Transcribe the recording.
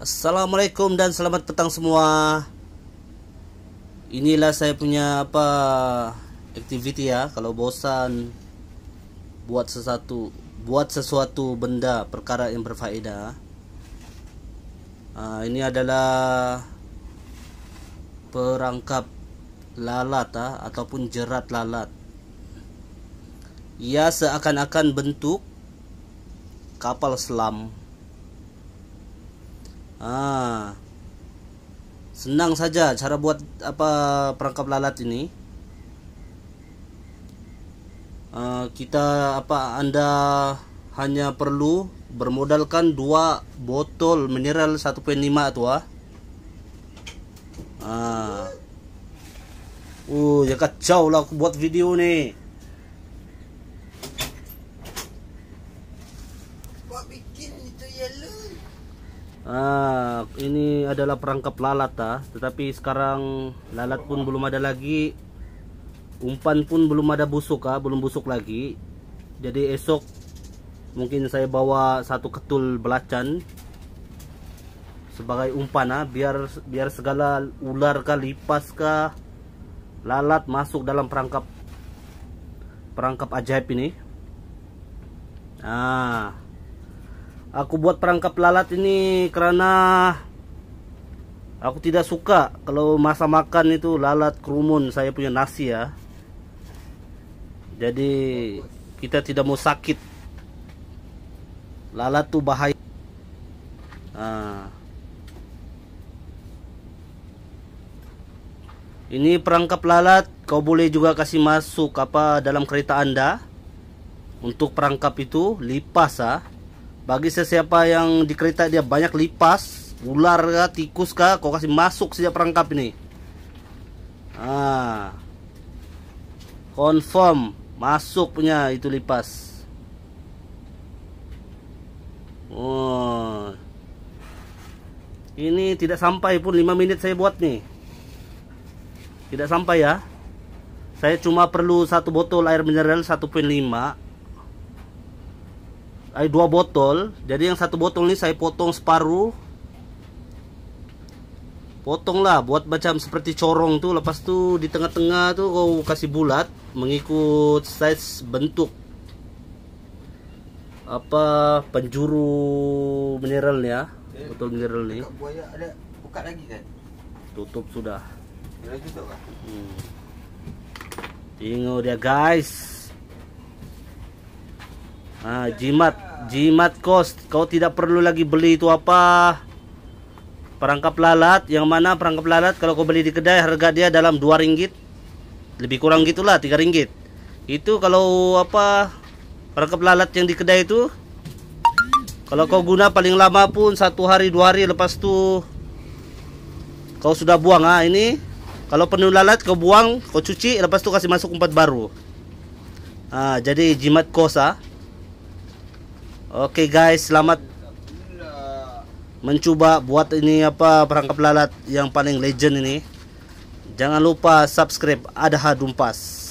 Assalamualaikum dan selamat petang semua. Inilah saya punya apa activity ya kalau bosan buat sesuatu buat sesuatu benda perkara yang berfaedah. Uh, ini adalah perangkap lalat ah, ataupun jerat lalat. Ia seakan-akan bentuk kapal selam ah senang saja cara buat apa perangkap lalat ini uh, kita apa anda hanya perlu bermodalkan dua botol mineral 1.5 tua ah. ah uh ya kacau lah aku buat video nih buat bikin itu ya lu Ah, ini adalah perangkap lalat ah. Tetapi sekarang lalat pun belum ada lagi. Umpan pun belum ada busuk ah, belum busuk lagi. Jadi esok mungkin saya bawa satu ketul belacan sebagai umpan ah, biar biar segala ular kah, lipas kah, lalat masuk dalam perangkap perangkap ajaib ini. Ah. Aku buat perangkap lalat ini karena aku tidak suka kalau masa makan itu lalat kerumun saya punya nasi ya. Jadi kita tidak mau sakit. Lalat tuh bahaya. Nah. Ini perangkap lalat, kau boleh juga kasih masuk apa dalam kereta Anda. Untuk perangkap itu lipas ah bagi sesiapa yang di kereta dia banyak lipas ular kah tikus kah kau kasih masuk sejak perangkap ini ah confirm masuk punya itu lipas oh ini tidak sampai pun 5 menit saya buat nih tidak sampai ya saya cuma perlu satu botol air mineral 1.5 ada dua botol jadi yang satu botol ini saya potong separuh potong lah buat macam seperti corong tuh lepas tuh di tengah-tengah tuh oh, kau kasih bulat mengikut size bentuk apa penjuru mineral ya eh, botol mineral nih buaya ada buka lagi kan tutup sudah tutup hmm. tengok dia guys ah, jimat jimat kos kau tidak perlu lagi beli itu apa perangkap lalat yang mana perangkap lalat kalau kau beli di kedai harga dia dalam 2 ringgit lebih kurang gitulah 3 ringgit itu kalau apa perangkap lalat yang di kedai itu kalau kau guna paling lama pun satu hari dua hari lepas itu kau sudah buang ah ini kalau penuh lalat kau buang, kau cuci, lepas tu kasih masuk empat baru. Ah, jadi jimat kosa. Okay guys, selamat mencuba buat ini apa perangkap lalat yang paling legend ini. Jangan lupa subscribe Adha Dumpas.